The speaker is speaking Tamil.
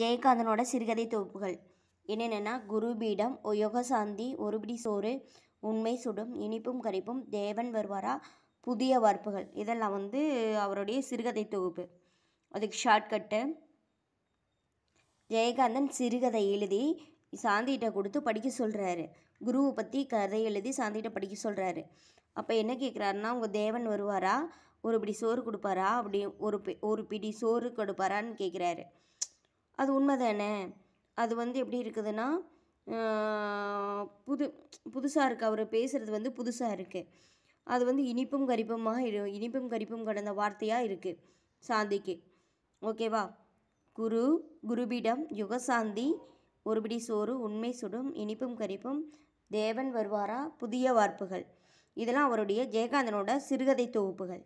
ஜெயகாந்தனோட சிறுகதை தொகுப்புகள் என்னென்னா குருபீடம் யோகசாந்தி ஒருபிடி சோறு உண்மை சுடும் இனிப்பும் கரிப்பும் தேவன் வருவாரா புதிய வார்ப்புகள் இதெல்லாம் வந்து அவருடைய சிறுகதை தொகுப்பு அதுக்கு ஷார்ட்கட்டு ஜெயகாந்தன் சிறுகதை எழுதி சாந்திகிட்ட கொடுத்து படிக்க சொல்கிறாரு குருவை பற்றி கதை எழுதி சாந்திகிட்ட படிக்க சொல்கிறாரு அப்போ என்ன கேட்குறாருன்னா உங்கள் தேவன் வருவாரா ஒரு பிடி சோறு கொடுப்பாரா அப்படி ஒரு பி ஒரு பிடி சோறு கொடுப்பாரான்னு கேட்குறாரு அது உண்மை தானே அது வந்து எப்படி இருக்குதுன்னா புது புதுசாக இருக்குது அவர் பேசுகிறது வந்து புதுசாக இருக்குது அது வந்து இனிப்பும் கரிப்புமாக இரு இனிப்பும் கரிப்பும் கடந்த வார்த்தையாக இருக்குது சாந்திக்கு ஓகேவா குரு குருபிடம் யுகசாந்தி ஒருபிடி சோறு உண்மை சுடும் இனிப்பும் கரிப்பும் தேவன் வருவாரா புதிய வார்ப்புகள் இதெல்லாம் அவருடைய ஜெயகாந்தனோட சிறுகதை தொகுப்புகள்